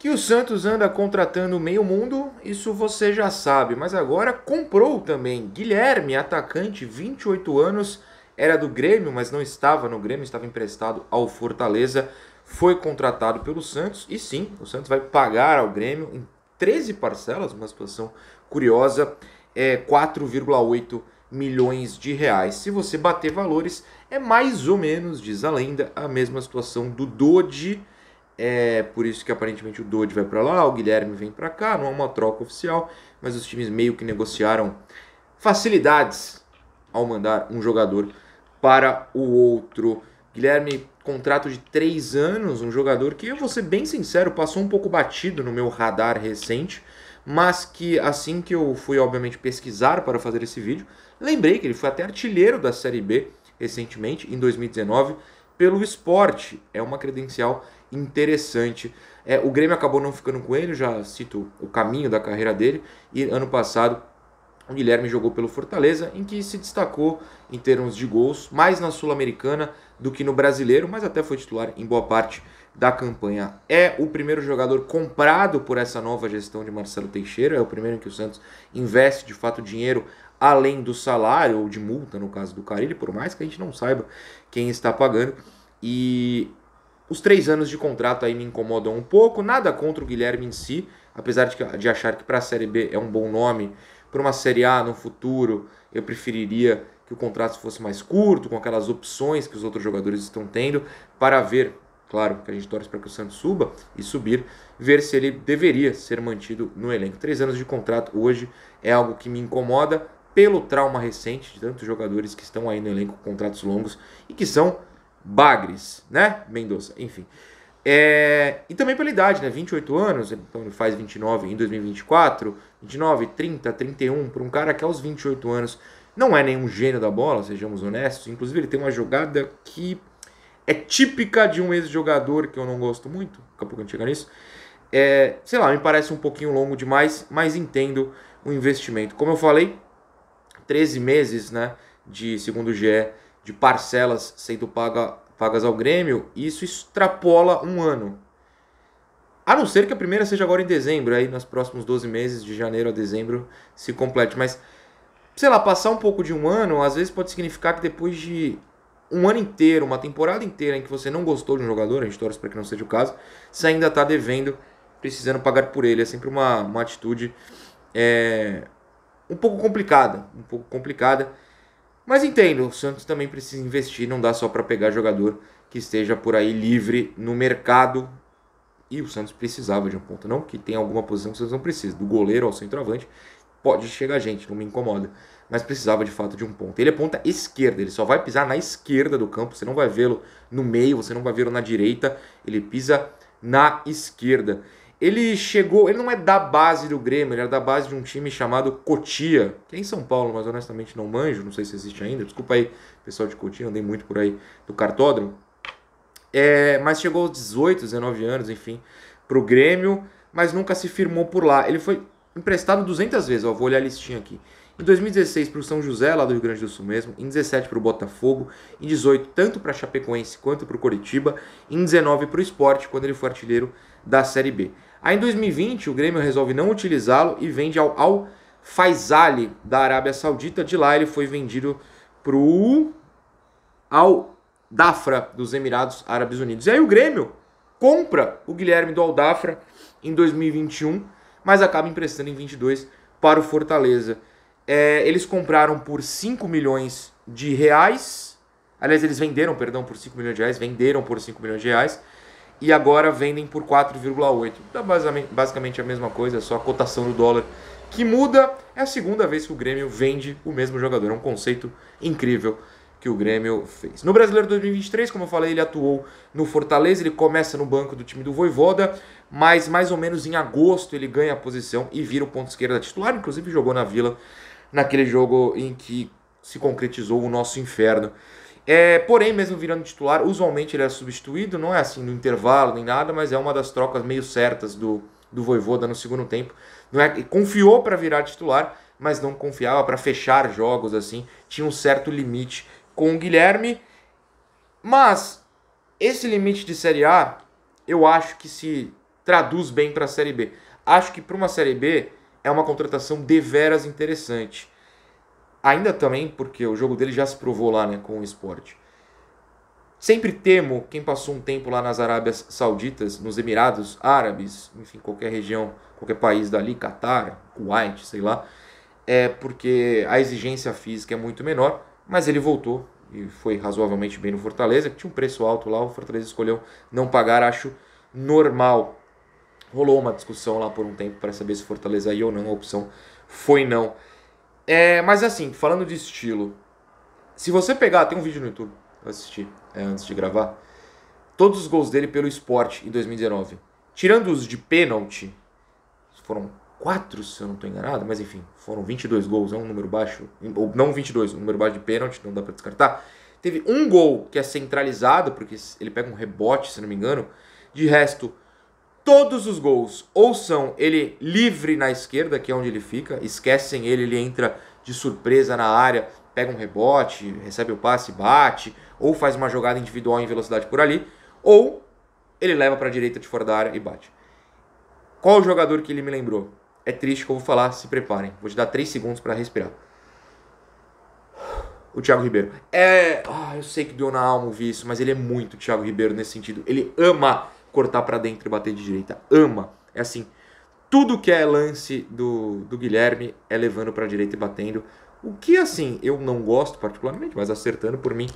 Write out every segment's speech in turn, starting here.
Que o Santos anda contratando meio mundo, isso você já sabe, mas agora comprou também Guilherme, atacante, 28 anos, era do Grêmio, mas não estava no Grêmio, estava emprestado ao Fortaleza, foi contratado pelo Santos e sim, o Santos vai pagar ao Grêmio em 13 parcelas, uma situação curiosa, é 4,8 milhões de reais. Se você bater valores, é mais ou menos, diz a lenda, a mesma situação do Dodi é por isso que aparentemente o Dodge vai para lá, o Guilherme vem para cá, não há uma troca oficial, mas os times meio que negociaram facilidades ao mandar um jogador para o outro. Guilherme, contrato de três anos, um jogador que, eu vou ser bem sincero, passou um pouco batido no meu radar recente, mas que assim que eu fui, obviamente, pesquisar para fazer esse vídeo, lembrei que ele foi até artilheiro da Série B recentemente, em 2019, pelo esporte. É uma credencial interessante. É, o Grêmio acabou não ficando com ele, já cito o caminho da carreira dele, e ano passado o Guilherme jogou pelo Fortaleza, em que se destacou em termos de gols, mais na Sul-Americana do que no brasileiro, mas até foi titular em boa parte da campanha. É o primeiro jogador comprado por essa nova gestão de Marcelo Teixeira, é o primeiro em que o Santos investe de fato dinheiro além do salário ou de multa, no caso do carille por mais que a gente não saiba quem está pagando. E os três anos de contrato aí me incomodam um pouco, nada contra o Guilherme em si, apesar de, de achar que para a Série B é um bom nome, para uma Série A no futuro eu preferiria que o contrato fosse mais curto, com aquelas opções que os outros jogadores estão tendo, para ver, claro que a gente torce para que o Santos suba e subir, ver se ele deveria ser mantido no elenco. Três anos de contrato hoje é algo que me incomoda pelo trauma recente de tantos jogadores que estão aí no elenco com contratos longos e que são Bagres, né? Mendonça, enfim. É, e também pela idade, né? 28 anos, então ele faz 29 em 2024, 29, 30, 31, para um cara que aos 28 anos não é nenhum gênio da bola, sejamos honestos. Inclusive, ele tem uma jogada que é típica de um ex-jogador que eu não gosto muito, daqui a pouco a gente chega nisso. É, sei lá, me parece um pouquinho longo demais, mas entendo o investimento. Como eu falei, 13 meses né, de, segundo GE, de parcelas sendo paga, pagas ao Grêmio, isso extrapola um ano. A não ser que a primeira seja agora em dezembro, aí nos próximos 12 meses, de janeiro a dezembro, se complete. Mas, sei lá, passar um pouco de um ano, às vezes pode significar que depois de um ano inteiro, uma temporada inteira em que você não gostou de um jogador, a gente torce para que não seja o caso, você ainda está devendo, precisando pagar por ele. É sempre uma, uma atitude é, um pouco complicada, um pouco complicada. Mas entendo, o Santos também precisa investir, não dá só para pegar jogador que esteja por aí livre no mercado. E o Santos precisava de um ponto, não que tem alguma posição que o Santos não precisa, do goleiro ao centroavante, pode chegar gente, não me incomoda. Mas precisava de fato de um ponto. Ele é ponta esquerda, ele só vai pisar na esquerda do campo, você não vai vê-lo no meio, você não vai vê-lo na direita, ele pisa na esquerda. Ele chegou, ele não é da base do Grêmio, ele era da base de um time chamado Cotia, que é em São Paulo, mas honestamente não manjo, não sei se existe ainda. Desculpa aí, pessoal de Cotia, andei muito por aí do cartódromo. É, mas chegou aos 18, 19 anos, enfim, para o Grêmio, mas nunca se firmou por lá. Ele foi emprestado 200 vezes, ó, vou olhar a listinha aqui. Em 2016 para o São José, lá do Rio Grande do Sul mesmo, em 17 para o Botafogo, em 18 tanto para Chapecoense quanto para o Coritiba, em 19 para o Esporte, quando ele foi artilheiro da Série B. Aí em 2020, o Grêmio resolve não utilizá-lo e vende ao Al Faisali da Arábia Saudita. De lá ele foi vendido para o Al Dafra dos Emirados Árabes Unidos. E aí o Grêmio compra o Guilherme do Al Dafra em 2021, mas acaba emprestando em 22 para o Fortaleza. É, eles compraram por 5 milhões de reais. Aliás, eles venderam, perdão, por 5 milhões de reais, venderam por 5 milhões de reais e agora vendem por 4,8. Então, basicamente a mesma coisa, é só a cotação do dólar que muda. É a segunda vez que o Grêmio vende o mesmo jogador. É um conceito incrível que o Grêmio fez. No Brasileiro 2023, como eu falei, ele atuou no Fortaleza, ele começa no banco do time do Voivoda, mas mais ou menos em agosto ele ganha a posição e vira o ponto esquerda titular, inclusive jogou na Vila naquele jogo em que se concretizou o nosso inferno. É, porém, mesmo virando titular, usualmente ele é substituído, não é assim no intervalo nem nada, mas é uma das trocas meio certas do, do Voivoda no segundo tempo. Não é, confiou para virar titular, mas não confiava para fechar jogos assim. Tinha um certo limite com o Guilherme. Mas esse limite de Série A, eu acho que se traduz bem para a Série B. Acho que para uma Série B é uma contratação deveras interessante ainda também porque o jogo dele já se provou lá né, com o esporte. Sempre temo quem passou um tempo lá nas Arábias Sauditas, nos Emirados Árabes, enfim, qualquer região, qualquer país dali, Catar, Kuwait, sei lá, é porque a exigência física é muito menor, mas ele voltou e foi razoavelmente bem no Fortaleza, que tinha um preço alto lá, o Fortaleza escolheu não pagar, acho normal. Rolou uma discussão lá por um tempo para saber se Fortaleza ia ou não, a opção foi não. É, mas assim, falando de estilo, se você pegar, tem um vídeo no YouTube, eu assisti é, antes de gravar, todos os gols dele pelo esporte em 2019. Tirando os de pênalti, foram quatro, se eu não estou enganado, mas enfim, foram 22 gols, é um número baixo, ou não 22, um número baixo de pênalti, não dá para descartar. Teve um gol que é centralizado, porque ele pega um rebote, se não me engano, de resto, todos os gols ou são ele livre na esquerda, que é onde ele fica, esquecem ele, ele entra de surpresa na área, pega um rebote, recebe o passe, bate, ou faz uma jogada individual em velocidade por ali, ou ele leva para a direita de fora da área e bate. Qual o jogador que ele me lembrou? É triste que eu vou falar, se preparem. Vou te dar 3 segundos para respirar. O Thiago Ribeiro. É. Ah, eu sei que deu na alma ouvir isso, mas ele é muito Thiago Ribeiro nesse sentido. Ele ama cortar para dentro e bater de direita. Ama. É assim, tudo que é lance do, do Guilherme é levando para direita e batendo. O que, assim, eu não gosto particularmente, mas acertando por mim,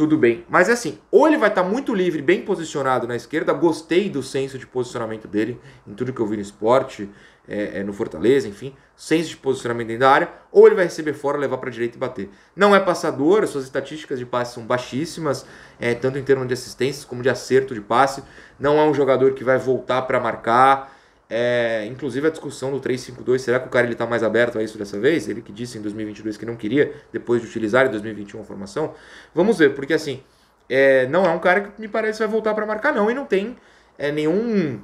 tudo bem. Mas é assim, ou ele vai estar tá muito livre, bem posicionado na esquerda, gostei do senso de posicionamento dele em tudo que eu vi no esporte, é, é, no Fortaleza, enfim, senso de posicionamento dentro da área, ou ele vai receber fora, levar para a direita e bater. Não é passador, suas estatísticas de passe são baixíssimas, é, tanto em termos de assistências como de acerto de passe. Não é um jogador que vai voltar para marcar, é, inclusive a discussão do 352, será que o cara ele está mais aberto a isso dessa vez? Ele que disse em 2022 que não queria, depois de utilizar em 2021 a formação. Vamos ver, porque assim, é, não é um cara que me parece vai voltar para marcar não, e não tem é, nenhum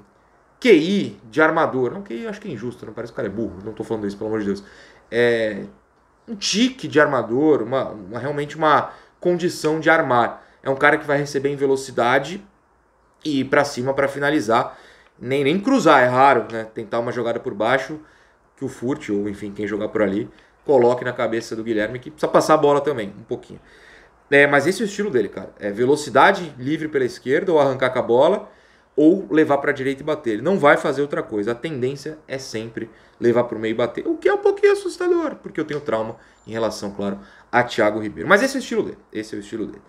QI de armador. Não, QI acho que é injusto, não parece que o cara é burro, não estou falando isso, pelo amor de Deus. É, um tique de armador, uma, uma, realmente uma condição de armar. É um cara que vai receber em velocidade e ir para cima para finalizar nem, nem cruzar, é raro, né? Tentar uma jogada por baixo que o Furt, ou enfim, quem jogar por ali, coloque na cabeça do Guilherme, que precisa passar a bola também, um pouquinho. É, mas esse é o estilo dele, cara. É velocidade livre pela esquerda, ou arrancar com a bola, ou levar para a direita e bater. Ele não vai fazer outra coisa. A tendência é sempre levar para o meio e bater, o que é um pouquinho assustador, porque eu tenho trauma em relação, claro, a Thiago Ribeiro. Mas esse é o estilo dele. Esse é o estilo dele.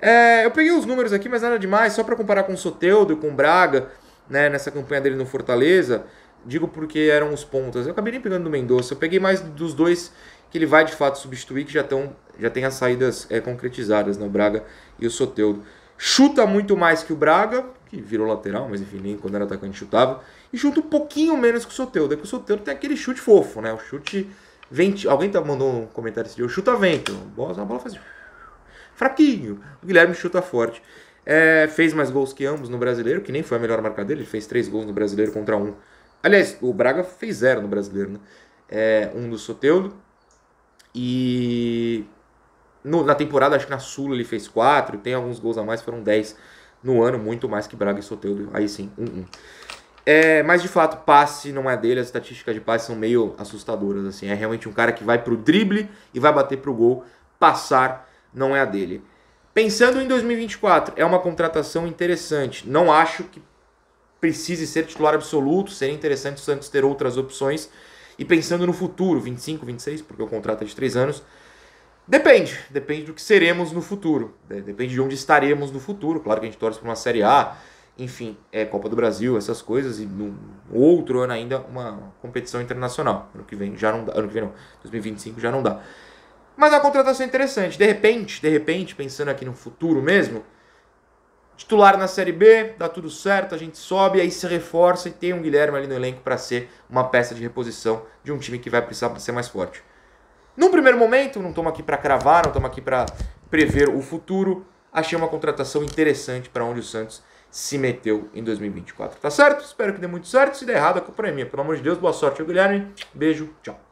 É, eu peguei os números aqui, mas nada demais, só para comparar com o Soteudo, com o Braga né, nessa campanha dele no Fortaleza, digo porque eram os pontas. Eu acabei nem pegando do Mendonça, eu peguei mais dos dois que ele vai de fato substituir, que já, tão, já tem as saídas é, concretizadas, né, o Braga e o Soteudo. Chuta muito mais que o Braga, que virou lateral, mas enfim, nem quando era atacante chutava, e chuta um pouquinho menos que o Soteudo, é que o Soteudo tem aquele chute fofo, né, o chute... Venti... Alguém tá, mandou um comentário esse dia, o chuta vento, a bola faz... Fraquinho, o Guilherme chuta forte. É, fez mais gols que ambos no Brasileiro, que nem foi a melhor marca dele, ele fez três gols no Brasileiro contra um. Aliás, o Braga fez zero no Brasileiro, né? É, um do Soteudo. E no, na temporada, acho que na Sula ele fez quatro, tem alguns gols a mais, foram dez no ano, muito mais que Braga e Soteudo, aí sim, um, um. É, mas de fato, passe não é dele, as estatísticas de passe são meio assustadoras, assim, é realmente um cara que vai pro drible e vai bater pro gol, passar não é a dele. Pensando em 2024, é uma contratação interessante. Não acho que precise ser titular absoluto, seria interessante o Santos ter outras opções. E pensando no futuro, 25, 26, porque o contrato é de 3 anos, Depende, depende do que seremos no futuro, depende de onde estaremos no futuro. Claro que a gente torce para uma Série A, enfim, é Copa do Brasil, essas coisas, e no outro ano ainda uma competição internacional. Ano que vem já não dá, ano que vem não, 2025 já não dá. Mas é uma contratação interessante. De repente, de repente, pensando aqui no futuro mesmo, titular na Série B, dá tudo certo, a gente sobe, aí se reforça e tem um Guilherme ali no elenco para ser uma peça de reposição de um time que vai precisar ser mais forte. Num primeiro momento, não estamos aqui para cravar, não estamos aqui para prever o futuro, achei uma contratação interessante para onde o Santos se meteu em 2024. Tá certo? Espero que dê muito certo. Se der errado, a culpa é minha. Pelo amor de Deus, boa sorte ao Guilherme. Beijo, tchau.